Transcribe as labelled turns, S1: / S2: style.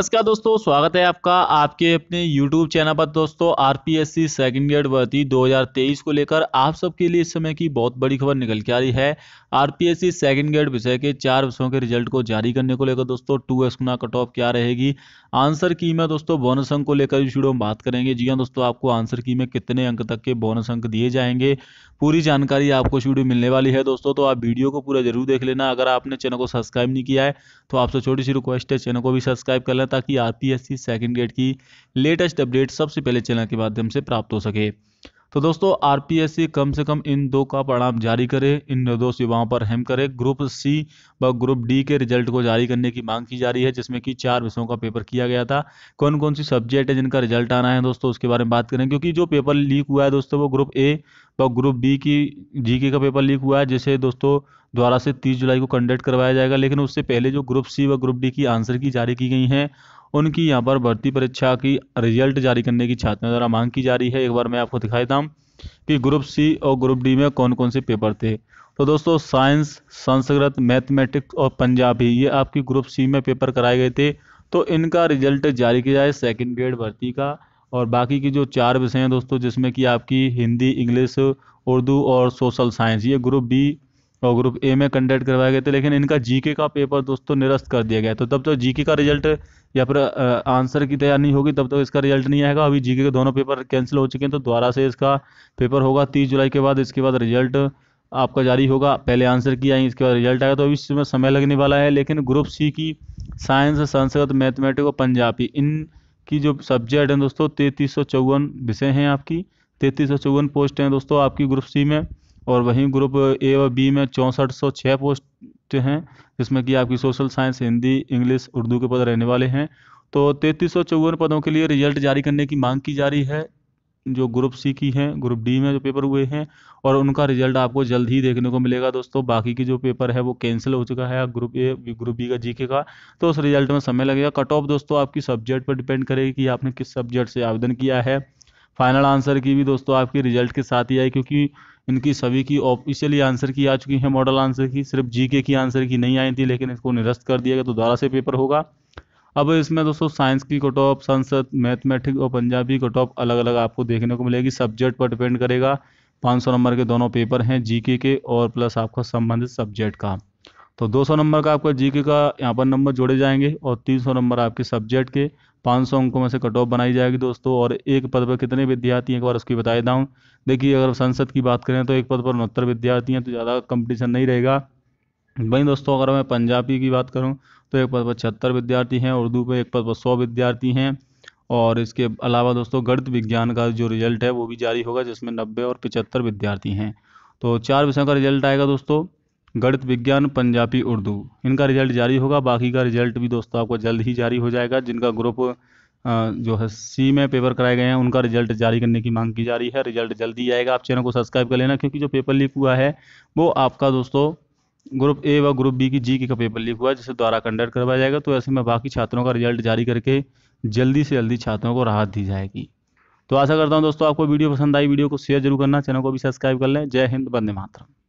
S1: नमस्कार दोस्तों स्वागत है आपका आपके अपने YouTube चैनल पर दोस्तों R P S C second year भर्ती दो को लेकर आप सबके लिए इस समय की बहुत बड़ी खबर निकल के आ रही है R P S C second grade विषय के चार विषयों के रिजल्ट को जारी करने को लेकर दोस्तों टू एस गुना कट ऑफ क्या रहेगी आंसर की में दोस्तों बोनस अंक को लेकर इस वीडियो में बात करेंगे जी हाँ दोस्तों आपको आंसर की में कितने अंक तक के बोनस अंक दिए जाएंगे पूरी जानकारी आपको इस वीडियो मिलने वाली है दोस्तों तो आप वीडियो को पूरा जरूर देख लेना अगर आपने चैनल को सब्सक्राइब नहीं किया है तो आपसे छोटी सी रिक्वेस्ट है चैनल को भी सब्सक्राइब कर लें ताकि आरपीएससी सेकंड ग्रेड की लेटेस्ट अपडेट सबसे पहले चैनल के माध्यम से प्राप्त हो सके तो दोस्तों आरपीएससी कम से कम इन दो का परिणाम जारी करे इन निर्दोष युवाओं पर हेम करे ग्रुप सी व ग्रुप डी के रिजल्ट को जारी करने की मांग की जा रही है जिसमें कि चार विषयों का पेपर किया गया था कौन कौन सी सब्जेक्ट है जिनका रिजल्ट आना है दोस्तों उसके बारे में बात करें क्योंकि जो पेपर लीक हुआ है दोस्तों वो ग्रुप ए व ग्रुप बी की जीके का पेपर लीक हुआ है जिसे दोस्तों द्वारा से 30 जुलाई को कंडक्ट करवाया जाएगा लेकिन उससे पहले जो ग्रुप सी व ग्रुप डी की आंसर की जारी की गई हैं उनकी यहाँ पर भर्ती परीक्षा की रिजल्ट जारी करने की छात्रों द्वारा मांग की जा रही है एक बार मैं आपको दिखाई हूँ कि ग्रुप सी और ग्रुप डी में कौन कौन से पेपर थे तो दोस्तों साइंस संस्कृत मैथमेटिक्स और पंजाबी ये आपकी ग्रुप सी में पेपर कराए गए थे तो इनका रिजल्ट जारी किया जाए सेकेंड ग्रेड भर्ती का और बाकी की जो चार विषय हैं दोस्तों जिसमें कि आपकी हिंदी इंग्लिश उर्दू और सोशल साइंस ये ग्रुप बी और ग्रुप ए में कंडक्ट करवाए गए थे लेकिन इनका जीके का पेपर दोस्तों निरस्त कर दिया गया तो तब तक तो जीके का रिजल्ट या फिर आंसर की तैयार नहीं होगी तब तक तो इसका रिजल्ट नहीं आएगा अभी जीके के दोनों पेपर कैंसिल हो चुके हैं तो दोबारा से इसका पेपर होगा तीस जुलाई के बाद इसके बाद रिजल्ट आपका जारी होगा पहले आंसर की आई इसके बाद रिजल्ट आएगा तो अभी इसमें समय लगने वाला है लेकिन ग्रुप सी की साइंस संस्कृत मैथमेटिक्स और पंजाबी इन की जो सब्जेक्ट हैं दोस्तों तैंतीस सौ चौवन विषय हैं आपकी तैंतीस सौ चौवन पोस्ट हैं दोस्तों आपकी ग्रुप सी में और वहीं ग्रुप ए व बी में चौंसठ सौ छः पोस्ट हैं जिसमें कि आपकी social science Hindi English Urdu के पद रहने वाले हैं तो तैंतीस सौ चौवन पदों के लिए रिजल्ट जारी करने की मांग की जा रही है जो ग्रुप सी की हैं ग्रुप डी में जो पेपर हुए हैं और उनका रिजल्ट आपको जल्द ही देखने को मिलेगा दोस्तों बाकी की जो पेपर है वो कैंसिल हो चुका है ग्रुप ए ग्रुप बी का जीके का तो उस रिजल्ट में समय लगेगा कट ऑफ दोस्तों आपकी सब्जेक्ट पर डिपेंड करेगी कि आपने किस सब्जेक्ट से आवेदन किया है फाइनल आंसर की भी दोस्तों आपकी रिजल्ट के साथ ही आई क्योंकि इनकी सभी की ऑफिशियली आंसर की आ चुकी है मॉडल आंसर की सिर्फ जीके की आंसर की नहीं आई थी लेकिन इसको निरस्त कर दिया गया तो दोबारा से पेपर होगा अब इसमें दोस्तों साइंस की कट ऑफ संसद मैथमेटिक्स और पंजाबी कट ऑफ अलग अलग आपको देखने को मिलेगी सब्जेक्ट पर डिपेंड करेगा 500 नंबर के दोनों पेपर हैं जीके के और प्लस आपका संबंधित सब्जेक्ट का तो 200 नंबर का आपका जीके का यहाँ पर नंबर जोड़े जाएंगे और 300 नंबर आपके सब्जेक्ट के 500 अंकों में से कट ऑफ बनाई जाएगी दोस्तों और एक पद पर कितने विद्यार्थी हैं एक बार उसकी बताए दाऊँ देखिए अगर संसद की बात करें तो एक पद पर उनहत्तर विद्यार्थी हैं तो ज़्यादा कंपटीशन नहीं रहेगा वहीं दोस्तों अगर मैं पंजाबी की बात करूँ तो एक पद पर छिहत्तर विद्यार्थी हैं उर्दू पर एक पद पर सौ विद्यार्थी हैं और इसके अलावा दोस्तों गणित विज्ञान का जो रिजल्ट है वो भी जारी होगा जिसमें नब्बे और पिचहत्तर विद्यार्थी हैं तो चार विषयों का रिजल्ट आएगा दोस्तों गणित विज्ञान पंजाबी उर्दू इनका रिजल्ट जारी होगा बाकी का रिजल्ट भी दोस्तों आपको जल्द ही जारी हो जाएगा जिनका ग्रुप जो है सी में पेपर कराए गए हैं उनका रिजल्ट जारी करने की मांग की जा रही है रिजल्ट जल्दी आएगा आप चैनल को सब्सक्राइब कर लेना क्योंकि जो पेपर लीक हुआ है वो आपका दोस्तों ग्रुप ए व ग्रुप बी की जी की का पेपर लीक हुआ जिसे द्वारा कंडक्ट करवाया जाएगा तो ऐसे में बाकी छात्रों का रिजल्ट जारी करके जल्दी से जल्दी छात्रों को राहत दी जाएगी तो आशा करता हूँ दोस्तों आपको वीडियो पसंद आई वीडियो को शेयर जरूर करना चैनल को भी सब्सक्राइब कर लें जय हिंद बंदे मातरम